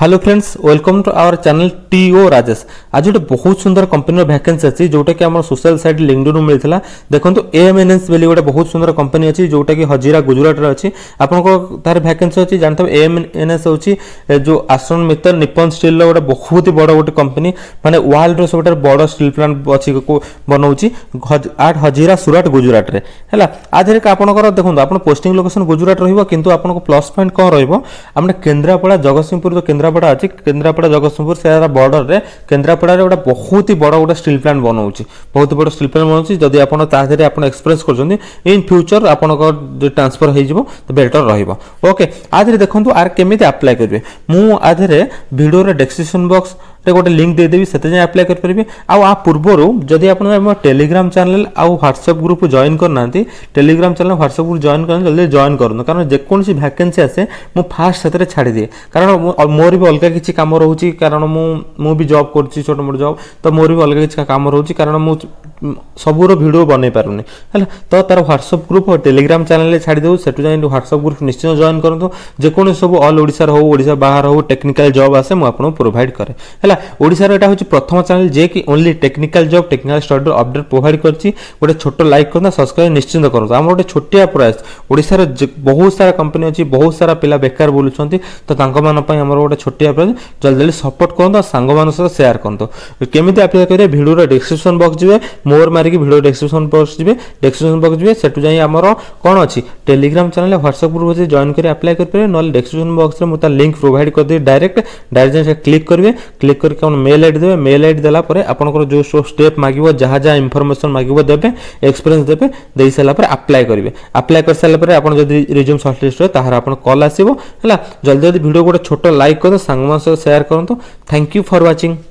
hello friends welcome to our channel টিও রাজেশ আজ গোটে বহুত সুন্দর কোম্পানির ভ্যাকেন্সি আছে যেটা কি আমার সোশ্যাল সাইট লিঙ্কডইনু মিলিলা দেখুন এএমএনএস বলে গোটে বহুত সুন্দর কোম্পানি আছে যেটা কি হজিরা গুজরাটের আছে আপনার তার ভ্যাকেন্সি আছে জানিথে এএমএনএস হচ্ছে যে আশ্রম মিত্তল নিপন স্টিলর গোটে বহুত বড় গোটে কোম্পানি মানে ওয়ার্ল্ডর সবুঠার বড় স্টিল প্লান্ট অছি বনাউছি আট হজিরা সুরাট গুজরাটের হল আধারে আপনার দেখুন আপনার পোস্টিং লোকেসন গুজরাট রহব কিন্তু আপনার প্লস পয়েন্ট কম রহব আমরা কেন্দ্রাপড়া জগৎসিংহপুর কেন্দ্রা কেন্দ্রাপড়া আছে কেন্দ্রাপড়া জগৎসিংহপুর সেটা বর্ডরের কেন্দ্রাপড়ার গোটে বহুত হি বড় গোটে স্টিল প্লান্ট বনাউছি বহুত বড় স্টিল প্লান্ট বনাউছি যদি আপনার তা দেহে আপনার এক্সপেরিয়েন্স করছেন ইন ফ্ୟୁଚର ଆପଣଙ୍କ ଯଦି ଟ୍ରାନ୍ସଫର୍ ହେଇଯିବ ତ ବେଟର୍ ରହିବ ଓକେ ଆ ଦେହରେ ଦେଖନ୍ତୁ ଆର୍ କେମିତି ଆପ୍ଲାଏ କରିବେ ମୁଁ ଆ ଦେହରେ ଭିଡ଼ିଓର ଡେସ୍କ୍ରିପ୍ସନ୍ ବକ୍ସ રે ગોટી લિંક દે દેવી સતે જ એપ્લાય કરી પરવી આ પૂર્વરો જોદી આપણો ટેલિગ્રામ ચેનલ આ વોટ્સએપ ગ્રુપ જોઈન કરનાંતી Telegram channel WhatsApp group join કર જલ્દી જોઈન કરો કારણ જે કોનસી વેકેન્સી આસે મો ફાસ્ટ સતે છાડી દે કારણ મો મોર બી અલગા કીચી કામ રહુચી કારણ મો મો બી જોબ કરુચી છોટ મોડ જોબ તો મોર બી અલગા કીચી કામ રહુચી કારણ મો ସବୁର ଭିଡ଼ିଓ ବନେଇ ପାରୁନି ହେଲା ତ ତାର ହ୍ୱାଟ୍ସଅପ୍ ଗ୍ରୁପ୍ ଓ ଟେଲିଗ୍ରାମ ଚ୍ୟାନେଲରେ ଛାଡ଼ିଦେଉ ସେଠୁ ଯାଇ ହ୍ୱାଟ୍ସଅପ୍ ଗ୍ରୁପ୍ ନିଶ୍ଚୟ ଜଏନ୍ କରନ୍ତୁ ଯେକୌଣସି ସବୁ ଅଲ୍ ଓଡ଼ିଶାର ହେଉ ଓଡ଼ିଶା ବାହାର ହେଉ ଟେକ୍ନିକାଲ ଜବ୍ ଆସେ ମୁଁ ଆପଣଙ୍କୁ ପ୍ରୋଭାଇଡ଼ କରେ ହେଲା ଓଡ଼ିଶାର ଏଇଟା ହେଉଛି ପ୍ରଥମ ଚ୍ୟାନେଲ୍ ଯିଏକି ଓନ୍ଲି ଟେକ୍ନିକାଲ ଜବ୍ ଟେକ୍ନିକାଲ ଷ୍ଟଡ଼ିର ଅପଡ଼େଟ୍ ପ୍ରୋଭାଇଡ଼ କରିଛି ଗୋଟେ ଛୋଟ ଲାଇକ୍ କରନ୍ତୁ ସବସ୍କ୍ରାଇବ୍ ନିଶ୍ଚିନ୍ତ କରନ୍ତୁ ଆମର ଗୋଟେ ଛୋଟିଆ ପ୍ରୟାସ ଓଡ଼ିଶାର ବହୁତ ସାରା କମ୍ପାନୀ ଅଛି ବହୁତ ସାରା ପିଲା ବେକାର ବୁଲୁଛନ୍ତି ତ ତାଙ୍କମାନଙ୍କ ପାଇଁ ଆମର ଗୋଟେ ଛୋଟିଆ ପ୍ରୟାସ ଜଲ୍ଦି ଜଲ୍ଦି ସପୋର୍ଟ କରନ୍ତୁ ଆଉ ସାଙ୍ଗମାନଙ୍କ ସହିତ ସେୟାର କରନ୍ତୁ କେମିତି ଆପ୍ଲାଏ କରିବେ ଭିଡ଼ିଓର ଡିସ୍କ୍ରିପସନ୍ ବକ୍ସ ଯିବେ ମୋର ମାରିକି ଭିଡ଼ିଓ ଡେସ୍କ୍ରିପସନ୍ ବକ୍ସ ଯିବେ ଡେସ୍କ୍ରିପସନ୍ ବକ୍ସ ଯିବେ ସେଠୁ ଯାଇ ଆମର କ'ଣ ଅଛି ଟେଲିଗ୍ରାମ ଚ୍ୟାନେଲ୍ ହ୍ୱାଟ୍ସଆପ୍ ଗ୍ରୁପ୍ ଅଛି ଜଏନ୍ କରି ଆପ୍ଲାଏ କରିପାରିବେ ନହେଲେ ଡେସ୍କ୍ରିପସନ୍ ବକ୍ସରେ ମୁଁ ତା ଲିଙ୍କ୍ ପ୍ରୋଭାଇଡ଼ କରିଦେବି ଡାଇରେକ୍ଟ ଡାଇରେକ୍ଟ ଯାଇ କ୍ଲିକ୍ କରିବେ କ୍ଲିକ୍ କରିକି ଆପଣ ମେଲ୍ ଆଇଡ଼ି ଦେବେ ମେଲ୍ ଆଇଡ଼ି ଦେଲା ପରେ ଆପଣଙ୍କର ଯେଉଁ ସବୁ ଷ୍ଟେପ୍ ମାଗିବ ଯାହା ଯାହା ଇନଫର୍ମେସନ୍ ମାଗିବ ଦେବେ ଏକ୍ସପିରିଏନ୍ସ ଦେବେ ଦେଇସାରିଲା ପରେ ଆପ୍ଲାଏ କରିବେ ଆପ୍ଲାଏ କରିସାରିଲା ପରେ ଆପଣ ଯଦି ରିଜ୍ୟୁମ୍ ସର୍ଟଲିଷ୍ଟ ହୁଏ ତାହାର ଆପଣ କଲ୍ ଆସିବ ହେଲା ଜଲ୍ଦି ଜଲ୍ଦି ଭିଡ଼ିଓ ଗୋଟେ ଛୋଟ ଲାଇକ୍ କରନ୍ତୁ ସାଙ୍ଗମାନଙ୍କ ସହ ସେୟାର କରନ୍ତୁ ଥ୍ୟାଙ୍କ ୟୁ ଫର୍ ୱାଚିଂ